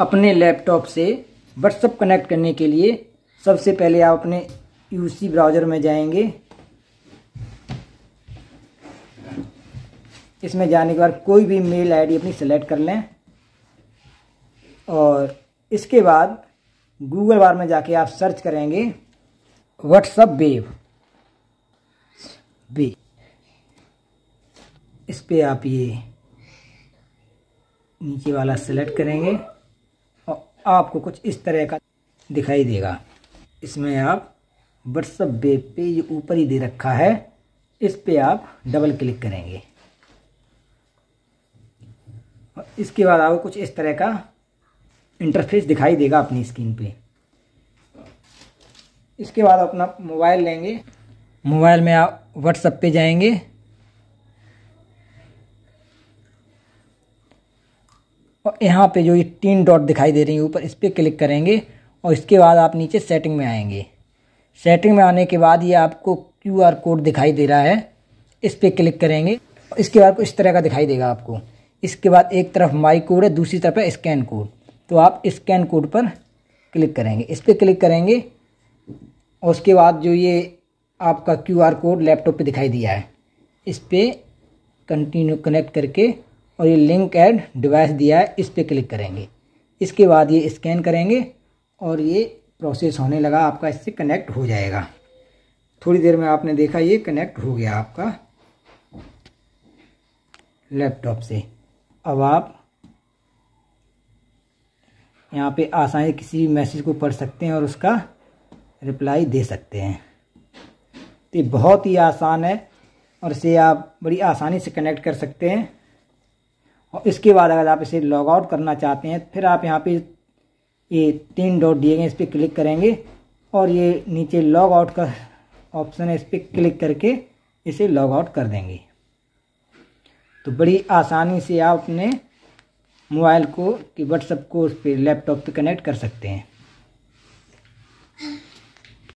अपने लैपटॉप से WhatsApp connect करने के लिए सबसे पहले आप अपने यूसी ब्राउज़र में जाएंगे इसमें जाने के बाद कोई भी मेल आईडी अपनी सेलेक्ट कर लें और इसके बाद गूगल बार में जाके आप सर्च करेंगे व्हाट्सअप वेब बी इस पर आप ये नीचे वाला सेलेक्ट करेंगे आपको कुछ इस तरह का दिखाई देगा इसमें आप व्हाट्सअप वेब पे ये ऊपर ही दे रखा है इस पे आप डबल क्लिक करेंगे इसके बाद आपको कुछ इस तरह का इंटरफेस दिखाई देगा अपनी स्क्रीन पे इसके बाद अपना मोबाइल लेंगे मोबाइल में आप व्हाट्सअप पे जाएंगे और यहाँ पे जो ये तीन डॉट दिखाई दे रही है ऊपर इस पर क्लिक करेंगे और इसके बाद आप नीचे सेटिंग में आएंगे सेटिंग में आने के बाद ये आपको क्यू आर कोड दिखाई दे रहा है इस पर क्लिक करेंगे और इसके बाद इस तरह का दिखाई देगा आपको इसके बाद एक तरफ माई कोड है दूसरी तरफ है स्कैन कोड तो आप स्कैन कोड पर क्लिक करेंगे इस पर क्लिक करेंगे और उसके बाद जो ये आपका क्यू आर कोड लैपटॉप पर दिखाई दिया है इस पर कंटिन्यू कनेक्ट करके और ये लिंक एड डिवाइस दिया है इस पर क्लिक करेंगे इसके बाद ये स्कैन करेंगे और ये प्रोसेस होने लगा आपका इससे कनेक्ट हो जाएगा थोड़ी देर में आपने देखा ये कनेक्ट हो गया आपका लैपटॉप से अब आप यहाँ पे आसानी किसी भी मैसेज को पढ़ सकते हैं और उसका रिप्लाई दे सकते हैं तो ये बहुत ही आसान है और इसे आप बड़ी आसानी से कनेक्ट कर सकते हैं और इसके बाद अगर आप इसे लॉग आउट करना चाहते हैं फिर आप यहाँ पे ये तीन डॉट दिए गए इस पर क्लिक करेंगे और ये नीचे लॉग आउट का ऑप्शन है इस पर क्लिक करके इसे लॉग आउट कर देंगे तो बड़ी आसानी से आप अपने मोबाइल को कि व्हाट्सअप को उस पर लैपटॉप पर कनेक्ट कर सकते हैं